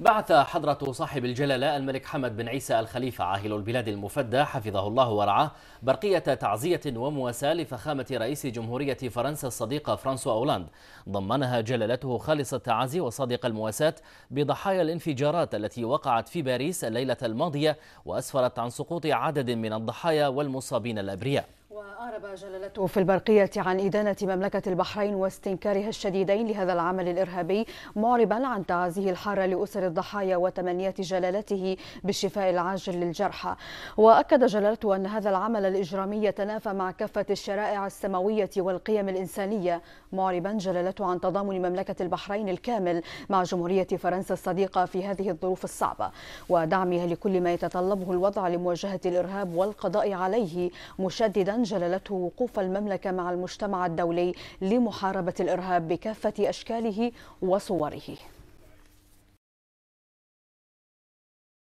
بعث حضرة صاحب الجلالة الملك حمد بن عيسى الخليفة عاهل البلاد المفدى حفظه الله ورعاه برقية تعزية ومواساة لفخامة رئيس جمهورية فرنسا الصديقة فرانسوا أولاند ضمنها جلالته خالص التعازي وصادق المواساة بضحايا الانفجارات التي وقعت في باريس الليلة الماضية وأسفرت عن سقوط عدد من الضحايا والمصابين الأبرياء أجاب جلالته في البرقية عن إدانة مملكة البحرين واستنكارها الشديدين لهذا العمل الإرهابي معربا عن تعازيه الحار لأسر الضحايا وتمنيات جلالته بالشفاء العاجل للجرحى وأكد جلالته أن هذا العمل الإجرامي يتنافى مع كافة الشرائع السماوية والقيم الإنسانية معربا جلالته عن تضامن مملكة البحرين الكامل مع جمهورية فرنسا الصديقة في هذه الظروف الصعبة ودعمها لكل ما يتطلبه الوضع لمواجهة الإرهاب والقضاء عليه مشددا جلالته وقوف المملكة مع المجتمع الدولي لمحاربة الإرهاب بكافة أشكاله وصوره